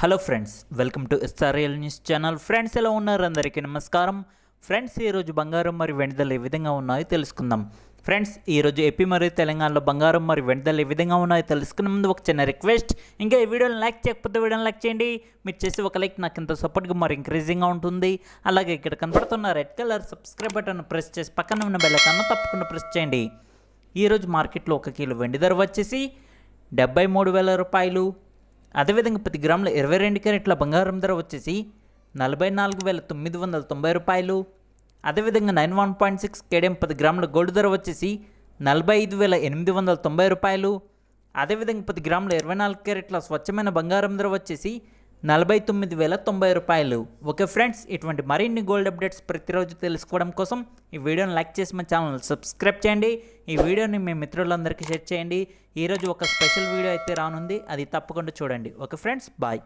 hello friends welcome to real news channel friends ఎలా ఉన్నారు అందరికీ నమస్కారం ఫ్రెండ్స్ ఈరోజు బంగారం మరియు వెండిదలు ఏ విధంగా ఉన్నాయో తెలుసుకుందాం ఫ్రెండ్స్ ఈరోజు ఏపీ మరియు తెలంగాణలో బంగారం మరియు వెండిదలు ఏ విధంగా ఉన్నాయో తెలుసుకునే ముందు ఒక చిన్న రిక్వెస్ట్ ఇంకా ఈ వీడియోని లైక్ చేయకపోతే వీడియోని లైక్ చేయండి మీరు చేసి ఒక లైక్ నాకు ఇంత సపోర్ట్గా మరి ఇంక్రీజింగ్గా ఉంటుంది అలాగే ఇక్కడ కనపడుతున్న red colour subscribe button press చేసి పక్కన ఉన్న బెల్లకన్నా తప్పకుండా ప్రెస్ చేయండి ఈరోజు మార్కెట్లో ఒక కిలో వెండి ధర వచ్చేసి డెబ్బై మూడు వేల రూపాయలు అదేవిధంగా పది గ్రాముల ఇరవై రెండు క్యారెట్ల బంగారం ధర వచ్చేసి నలభై నాలుగు వేల తొమ్మిది వందల తొంభై రూపాయలు అదేవిధంగా nine one point six KDM పది గ్రాముల గోల్డ్ ధర వచ్చేసి నలభై ఐదు వేల ఎనిమిది వందల తొంభై రూపాయలు అదేవిధంగా పది గ్రాముల ఇరవై నాలుగు క్యారెట్ల స్వచ్ఛమైన బంగారం ధర వచ్చేసి నలభై తొమ్మిది వేల తొంభై రూపాయలు ఓకే ఫ్రెండ్స్ ఇటువంటి మరిన్ని గోల్డ్ అప్డేట్స్ ప్రతిరోజు తెలుసుకోవడం కోసం ఈ వీడియోని లైక్ చేసి మా ఛానల్ సబ్స్క్రైబ్ చేయండి ఈ వీడియోని మీ మిత్రులందరికీ షేర్ చేయండి ఈరోజు ఒక స్పెషల్ వీడియో అయితే రానుంది అది తప్పకుండా చూడండి ఓకే ఫ్రెండ్స్ బాయ్